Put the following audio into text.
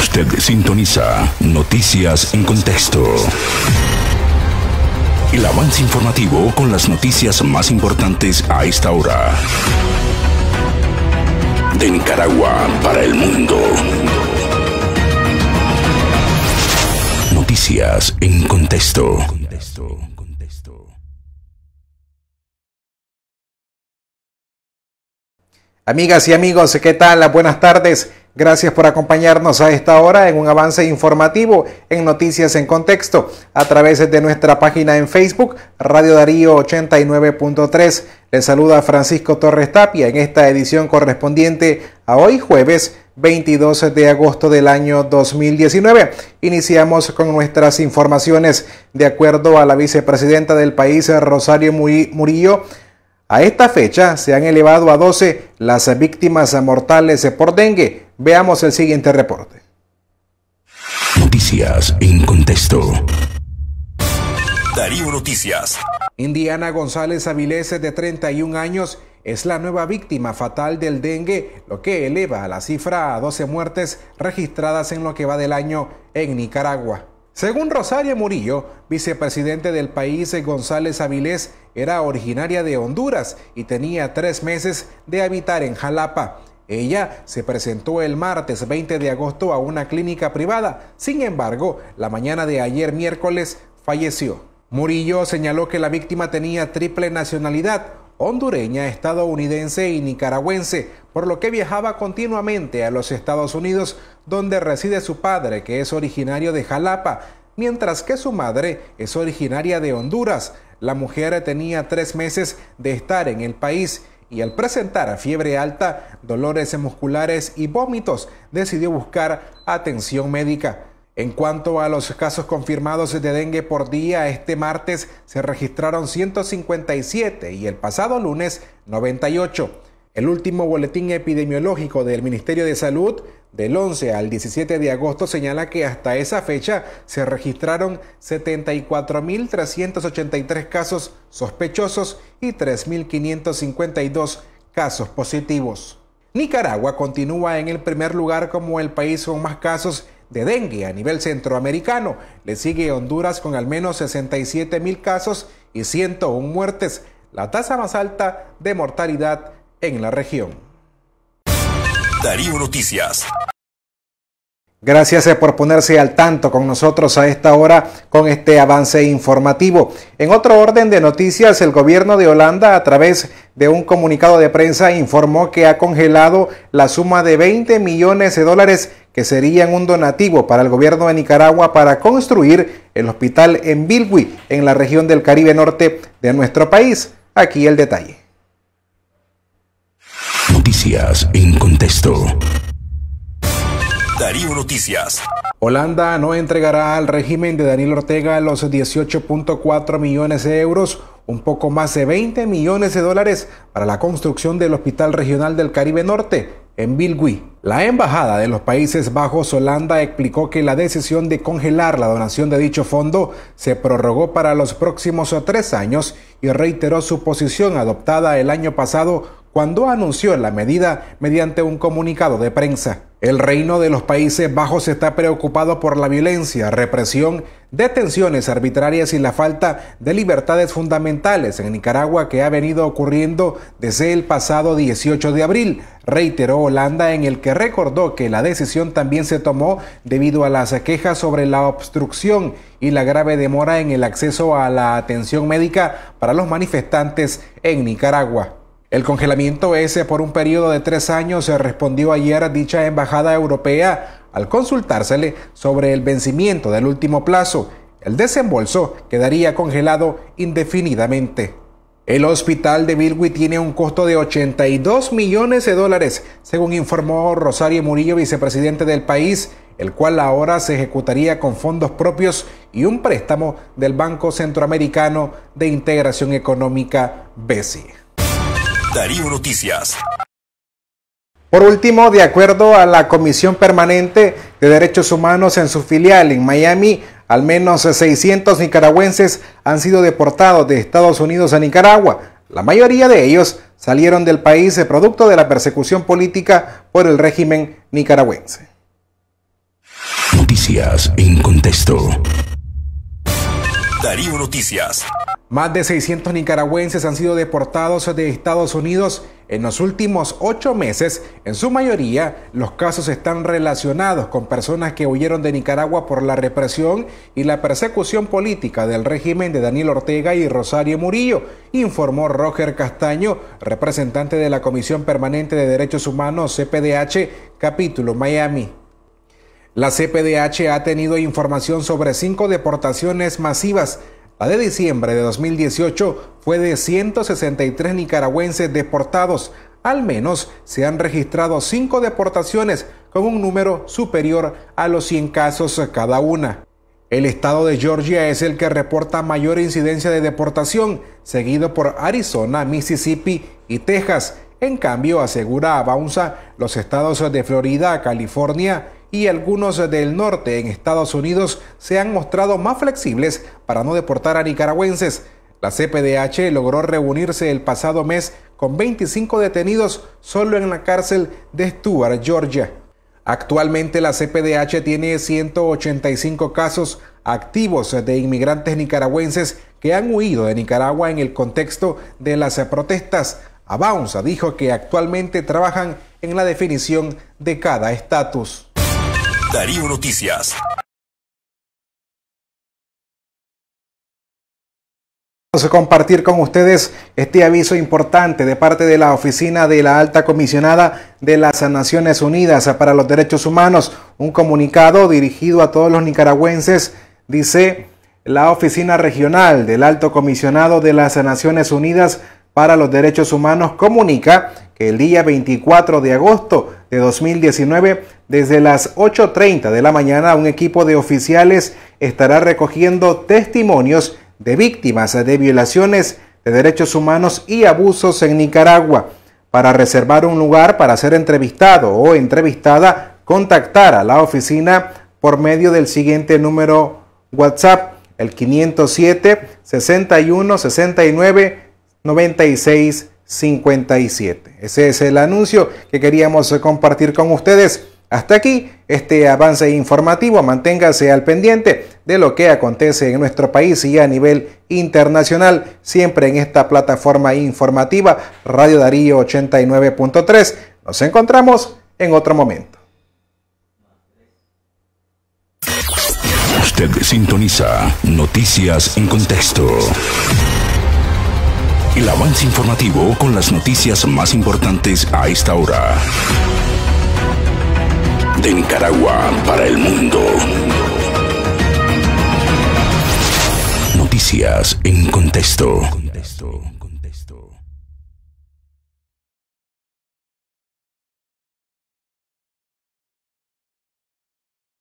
Usted sintoniza Noticias en Contexto. El avance informativo con las noticias más importantes a esta hora. De Nicaragua para el mundo. Noticias en Contexto. Amigas y amigos, ¿qué tal? Buenas tardes. Gracias por acompañarnos a esta hora en un avance informativo en Noticias en Contexto a través de nuestra página en Facebook Radio Darío 89.3. Les saluda Francisco Torres Tapia en esta edición correspondiente a hoy jueves 22 de agosto del año 2019. Iniciamos con nuestras informaciones de acuerdo a la vicepresidenta del país Rosario Murillo. A esta fecha se han elevado a 12 las víctimas mortales por dengue Veamos el siguiente reporte. Noticias en contexto. Darío Noticias. Indiana González Avilés, de 31 años, es la nueva víctima fatal del dengue, lo que eleva la cifra a 12 muertes registradas en lo que va del año en Nicaragua. Según Rosario Murillo, vicepresidente del país, González Avilés era originaria de Honduras y tenía tres meses de habitar en Jalapa. Ella se presentó el martes 20 de agosto a una clínica privada, sin embargo, la mañana de ayer miércoles falleció. Murillo señaló que la víctima tenía triple nacionalidad, hondureña, estadounidense y nicaragüense, por lo que viajaba continuamente a los Estados Unidos, donde reside su padre, que es originario de Jalapa, mientras que su madre es originaria de Honduras. La mujer tenía tres meses de estar en el país y al presentar fiebre alta, dolores musculares y vómitos, decidió buscar atención médica. En cuanto a los casos confirmados de dengue por día, este martes se registraron 157 y el pasado lunes 98. El último boletín epidemiológico del Ministerio de Salud del 11 al 17 de agosto señala que hasta esa fecha se registraron 74.383 casos sospechosos y 3.552 casos positivos. Nicaragua continúa en el primer lugar como el país con más casos de dengue a nivel centroamericano. Le sigue Honduras con al menos 67.000 casos y 101 muertes, la tasa más alta de mortalidad en la región. Darío Noticias. Gracias eh, por ponerse al tanto con nosotros a esta hora con este avance informativo. En otro orden de noticias, el gobierno de Holanda a través de un comunicado de prensa informó que ha congelado la suma de 20 millones de dólares que serían un donativo para el gobierno de Nicaragua para construir el hospital en Bilwi, en la región del Caribe Norte de nuestro país. Aquí el detalle. Noticias en contexto. Darío Noticias. Holanda no entregará al régimen de Daniel Ortega los 18.4 millones de euros, un poco más de 20 millones de dólares para la construcción del Hospital Regional del Caribe Norte en Bilgui. La Embajada de los Países Bajos Holanda explicó que la decisión de congelar la donación de dicho fondo se prorrogó para los próximos tres años y reiteró su posición adoptada el año pasado cuando anunció la medida mediante un comunicado de prensa. El reino de los Países Bajos está preocupado por la violencia, represión, detenciones arbitrarias y la falta de libertades fundamentales en Nicaragua que ha venido ocurriendo desde el pasado 18 de abril, reiteró Holanda en el que recordó que la decisión también se tomó debido a las quejas sobre la obstrucción y la grave demora en el acceso a la atención médica para los manifestantes en Nicaragua. El congelamiento ese por un periodo de tres años se respondió ayer a dicha embajada europea al consultársele sobre el vencimiento del último plazo. El desembolso quedaría congelado indefinidamente. El hospital de Bilwi tiene un costo de 82 millones de dólares, según informó Rosario Murillo, vicepresidente del país, el cual ahora se ejecutaría con fondos propios y un préstamo del Banco Centroamericano de Integración Económica, BESI. Darío Noticias. Por último, de acuerdo a la Comisión Permanente de Derechos Humanos en su filial en Miami, al menos 600 nicaragüenses han sido deportados de Estados Unidos a Nicaragua. La mayoría de ellos salieron del país eh, producto de la persecución política por el régimen nicaragüense. Noticias en contexto. Darío Noticias. Más de 600 nicaragüenses han sido deportados de Estados Unidos en los últimos ocho meses. En su mayoría, los casos están relacionados con personas que huyeron de Nicaragua por la represión y la persecución política del régimen de Daniel Ortega y Rosario Murillo, informó Roger Castaño, representante de la Comisión Permanente de Derechos Humanos, CPDH, capítulo Miami. La CPDH ha tenido información sobre cinco deportaciones masivas la de diciembre de 2018 fue de 163 nicaragüenses deportados. Al menos se han registrado cinco deportaciones con un número superior a los 100 casos cada una. El estado de Georgia es el que reporta mayor incidencia de deportación, seguido por Arizona, Mississippi y Texas. En cambio, asegura Avanza, los estados de Florida, California y algunos del norte en Estados Unidos se han mostrado más flexibles para no deportar a nicaragüenses. La CPDH logró reunirse el pasado mes con 25 detenidos solo en la cárcel de Stuart, Georgia. Actualmente la CPDH tiene 185 casos activos de inmigrantes nicaragüenses que han huido de Nicaragua en el contexto de las protestas. Avanza dijo que actualmente trabajan en la definición de cada estatus. Darío Noticias. Vamos a compartir con ustedes este aviso importante de parte de la Oficina de la Alta Comisionada de las Naciones Unidas para los Derechos Humanos. Un comunicado dirigido a todos los nicaragüenses dice la Oficina Regional del Alto Comisionado de las Naciones Unidas para los Derechos Humanos comunica que el día 24 de agosto de 2019, desde las 8.30 de la mañana un equipo de oficiales estará recogiendo testimonios de víctimas de violaciones de derechos humanos y abusos en Nicaragua. Para reservar un lugar para ser entrevistado o entrevistada, contactar a la oficina por medio del siguiente número WhatsApp, el 507 6169 69 96 57. Ese es el anuncio que queríamos compartir con ustedes. Hasta aquí este avance informativo. Manténgase al pendiente de lo que acontece en nuestro país y a nivel internacional, siempre en esta plataforma informativa Radio Darío 89.3. Nos encontramos en otro momento. Usted sintoniza Noticias en Contexto el avance informativo con las noticias más importantes a esta hora. De Nicaragua para el mundo. Noticias en contexto.